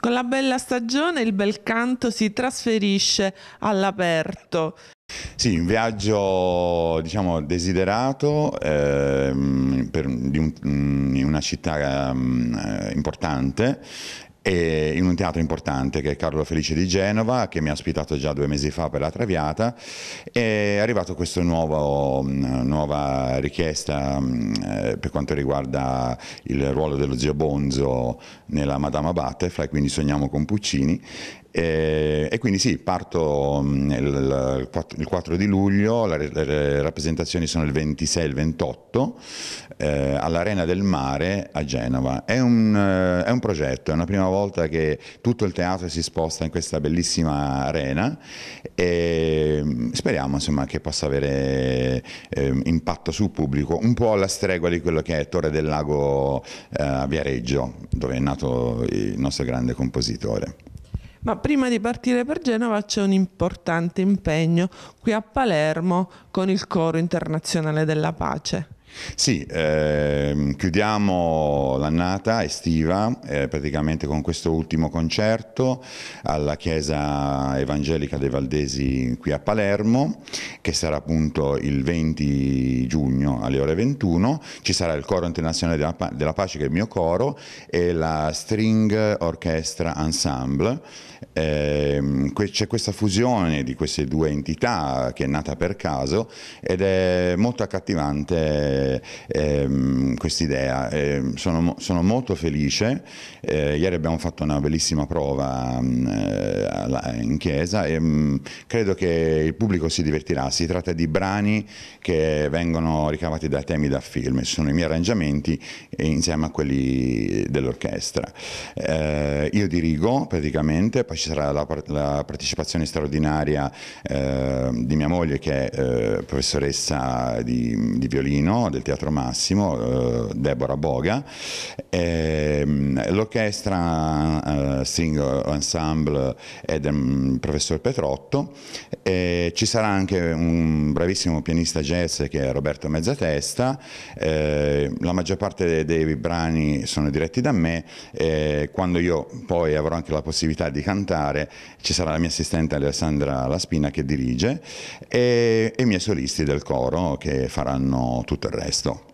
Con la bella stagione il bel canto si trasferisce all'aperto. Sì, un viaggio diciamo, desiderato eh, per, un, mm, in una città mm, eh, importante e in un teatro importante che è Carlo Felice di Genova, che mi ha ospitato già due mesi fa per la Traviata, è arrivata questa nuova richiesta eh, per quanto riguarda il ruolo dello zio Bonzo nella Madama Butterfly, quindi sogniamo con Puccini, e, eh, e quindi sì, parto mm, il, 4, il 4 di luglio, le, le, rappresentazioni sono il 26 e il 28 eh, all'Arena del Mare a Genova. È un, eh, è un progetto, è una prima volta che tutto il teatro si sposta in questa bellissima arena e mm, speriamo insomma, che possa avere eh, impatto sul pubblico, un po' alla stregua di quello che è Torre del Lago eh, a Viareggio, dove è nato il nostro grande compositore. Ma prima di partire per Genova c'è un importante impegno qui a Palermo con il Coro Internazionale della Pace. Sì, ehm, chiudiamo l'annata estiva eh, praticamente con questo ultimo concerto alla Chiesa Evangelica dei Valdesi qui a Palermo che sarà appunto il 20 giugno alle ore 21. Ci sarà il coro internazionale della, pa della pace che è il mio coro e la string orchestra ensemble Ehm, c'è questa fusione di queste due entità che è nata per caso ed è molto accattivante ehm, quest'idea, ehm, sono, sono, molto felice, eh, ieri abbiamo fatto una bellissima prova mm, eh, in chiesa e mm, credo che il pubblico si divertirà, si tratta di brani che vengono ricavati da temi da film, sono i miei arrangiamenti insieme a quelli dell'orchestra. Eh, io dirigo praticamente, poi ci sarà la, la partecipazione straordinaria eh, di mia moglie che è eh, professoressa di, di, violino del Teatro Massimo, eh, Deborah Boga, ehm, l'orchestra eh, String Ensemble è del ehm, professor Petrotto eh, ci sarà anche un bravissimo pianista jazz che è Roberto Mezzatesta, eh, la maggior parte dei, dei, brani sono diretti da me, eh, quando io poi avrò anche la possibilità di cantare ci sarà la mia assistente Alessandra Laspina che dirige e, e i miei solisti del coro che faranno tutto il resto.